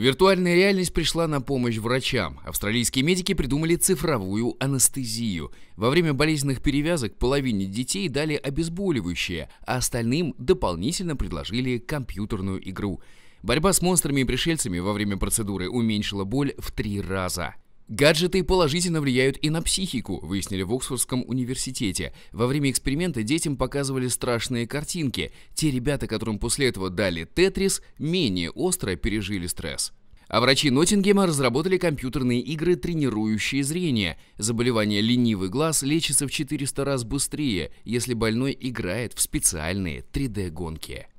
Виртуальная реальность пришла на помощь врачам. Австралийские медики придумали цифровую анестезию. Во время болезненных перевязок половине детей дали обезболивающее, а остальным дополнительно предложили компьютерную игру. Борьба с монстрами и пришельцами во время процедуры уменьшила боль в три раза. Гаджеты положительно влияют и на психику, выяснили в Оксфордском университете. Во время эксперимента детям показывали страшные картинки. Те ребята, которым после этого дали тетрис, менее остро пережили стресс. А врачи Ноттингема разработали компьютерные игры, тренирующие зрение. Заболевание ленивый глаз лечится в 400 раз быстрее, если больной играет в специальные 3D-гонки.